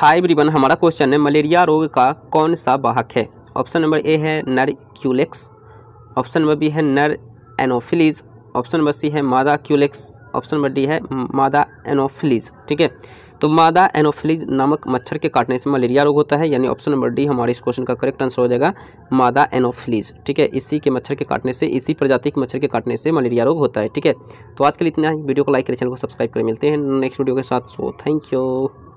high ब्रिबन हमारा question है malaria रोग का कौन सा वाहक है ऑप्शन नंबर ए है नर क्यूलेक्स ऑप्शन नंबर बी है नर एनोफिलीज ऑप्शन नंबर सी है मादा क्यूलेक्स ऑप्शन नंबर डी है मादा एनोफिलीज ठीक है तो मादा एनोफिलीज नामक मच्छर के काटने से मलेरिया रोग होता है यानी ऑप्शन नंबर डी हमारे इस क्वेश्चन का करेक्ट आंसर हो जाएगा मादा एनोफिलीज ठीक है इसी के मच्छर के काटने से इसी प्रजाति के मच्छर के काटने से मलेरिया रोग होता है ठीक है तो आज के लिए इतना ही वीडियो को लाइक करें चैनल को सब्सक्राइब करें मिलते हैं नेक्स्ट वीडियो के साथ सो थैंक यू